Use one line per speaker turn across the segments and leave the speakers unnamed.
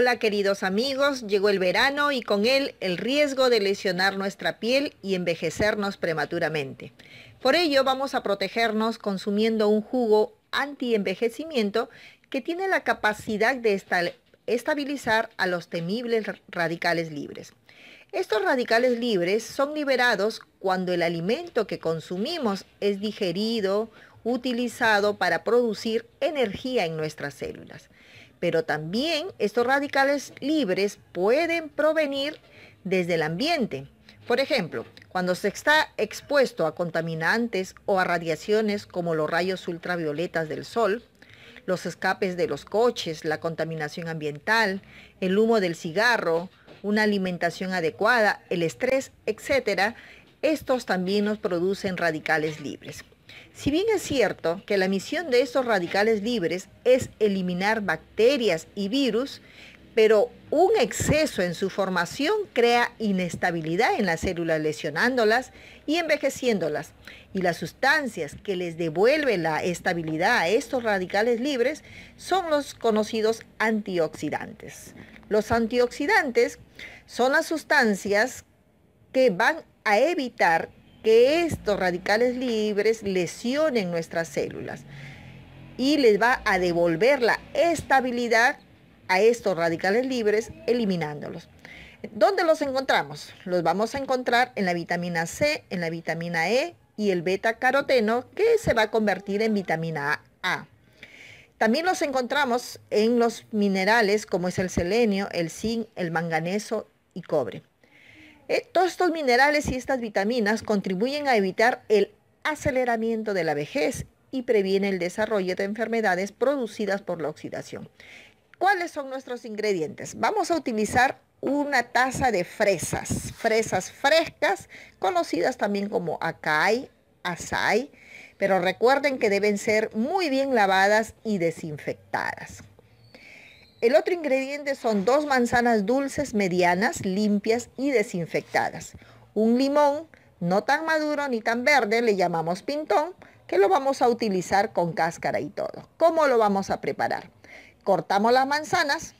Hola queridos amigos, llegó el verano y con él el riesgo de lesionar nuestra piel y envejecernos prematuramente. Por ello vamos a protegernos consumiendo un jugo anti-envejecimiento que tiene la capacidad de estabilizar a los temibles radicales libres. Estos radicales libres son liberados cuando el alimento que consumimos es digerido, utilizado para producir energía en nuestras células pero también estos radicales libres pueden provenir desde el ambiente. Por ejemplo, cuando se está expuesto a contaminantes o a radiaciones como los rayos ultravioletas del sol, los escapes de los coches, la contaminación ambiental, el humo del cigarro, una alimentación adecuada, el estrés, etc., estos también nos producen radicales libres. Si bien es cierto que la misión de estos radicales libres es eliminar bacterias y virus, pero un exceso en su formación crea inestabilidad en las células, lesionándolas y envejeciéndolas. Y las sustancias que les devuelven la estabilidad a estos radicales libres son los conocidos antioxidantes. Los antioxidantes son las sustancias que van a evitar que estos radicales libres lesionen nuestras células y les va a devolver la estabilidad a estos radicales libres eliminándolos. ¿Dónde los encontramos? Los vamos a encontrar en la vitamina C, en la vitamina E y el beta caroteno que se va a convertir en vitamina A. También los encontramos en los minerales como es el selenio, el zinc, el manganeso y cobre. Eh, todos estos minerales y estas vitaminas contribuyen a evitar el aceleramiento de la vejez y previene el desarrollo de enfermedades producidas por la oxidación. ¿Cuáles son nuestros ingredientes? Vamos a utilizar una taza de fresas, fresas frescas, conocidas también como acai, asai, pero recuerden que deben ser muy bien lavadas y desinfectadas. El otro ingrediente son dos manzanas dulces medianas, limpias y desinfectadas. Un limón, no tan maduro ni tan verde, le llamamos pintón, que lo vamos a utilizar con cáscara y todo. ¿Cómo lo vamos a preparar? Cortamos las manzanas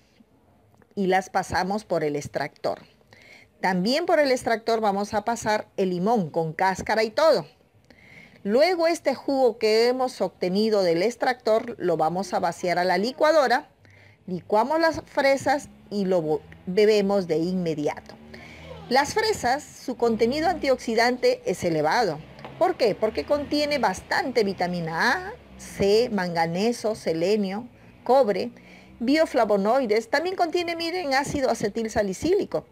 y las pasamos por el extractor. También por el extractor vamos a pasar el limón con cáscara y todo. Luego este jugo que hemos obtenido del extractor lo vamos a vaciar a la licuadora licuamos las fresas y lo bebemos de inmediato. Las fresas, su contenido antioxidante es elevado. ¿Por qué? Porque contiene bastante vitamina A, C, manganeso, selenio, cobre, bioflavonoides. También contiene, miren, ácido acetil salicílico,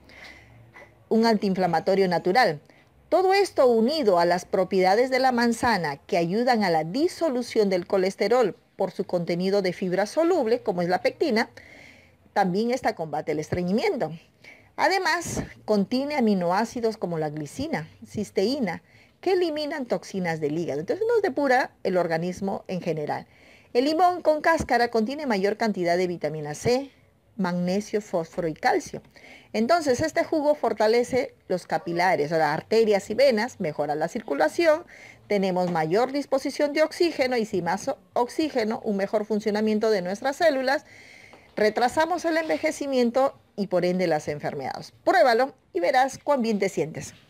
un antiinflamatorio natural. Todo esto unido a las propiedades de la manzana que ayudan a la disolución del colesterol por su contenido de fibra soluble, como es la pectina, también esta combate el estreñimiento. Además, contiene aminoácidos como la glicina, cisteína, que eliminan toxinas del hígado. Entonces nos depura el organismo en general. El limón con cáscara contiene mayor cantidad de vitamina C, magnesio, fósforo y calcio. Entonces, este jugo fortalece los capilares, las arterias y venas, mejora la circulación, tenemos mayor disposición de oxígeno y sin más oxígeno, un mejor funcionamiento de nuestras células, retrasamos el envejecimiento y por ende las enfermedades. Pruébalo y verás cuán bien te sientes.